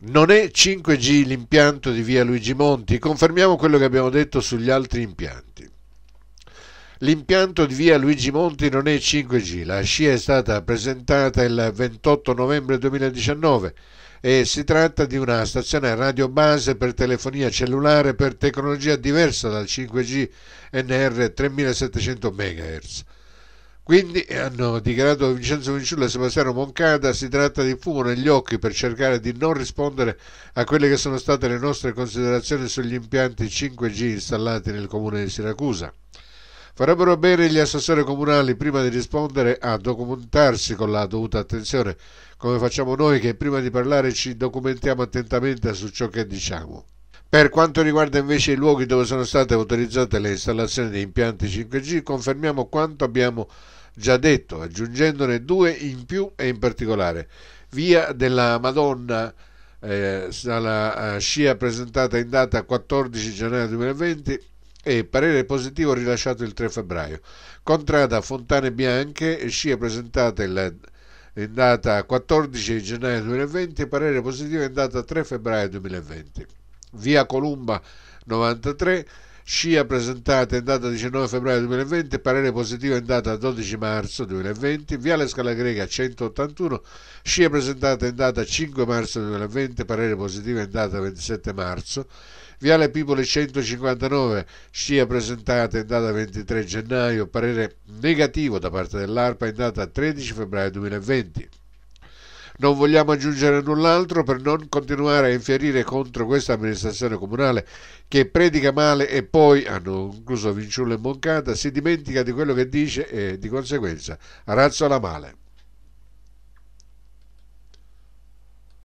Non è 5G l'impianto di via Luigi Monti, confermiamo quello che abbiamo detto sugli altri impianti. L'impianto di via Luigi Monti non è 5G, la scia è stata presentata il 28 novembre 2019 e si tratta di una stazione radio base per telefonia cellulare per tecnologia diversa dal 5G NR 3700 MHz quindi eh, hanno dichiarato Vincenzo Vinciulla e Sebastiano Moncada, si tratta di fumo negli occhi per cercare di non rispondere a quelle che sono state le nostre considerazioni sugli impianti 5G installati nel comune di Siracusa. Farebbero bene gli assessori comunali prima di rispondere a documentarsi con la dovuta attenzione, come facciamo noi che prima di parlare ci documentiamo attentamente su ciò che diciamo. Per quanto riguarda invece i luoghi dove sono state autorizzate le installazioni di impianti 5G, confermiamo quanto abbiamo già detto, aggiungendone due in più e in particolare Via della Madonna, eh, sala eh, scia presentata in data 14 gennaio 2020 e parere positivo rilasciato il 3 febbraio. Contrada Fontane Bianche, scia presentata il, in data 14 gennaio 2020 e parere positivo in data 3 febbraio 2020. Via Columba 93 SCIA presentata in data 19 febbraio 2020, parere positivo in data 12 marzo 2020, Viale Scala Greca 181, SCIA presentata in data 5 marzo 2020, parere positivo in data 27 marzo, Viale Pipoli 159, scia presentata in data 23 gennaio, parere negativo da parte dell'ARPA in data 13 febbraio 2020. Non vogliamo aggiungere null'altro per non continuare a infierire contro questa amministrazione comunale che predica male e poi, hanno concluso Vinciulla e Moncata, si dimentica di quello che dice e di conseguenza razzola male.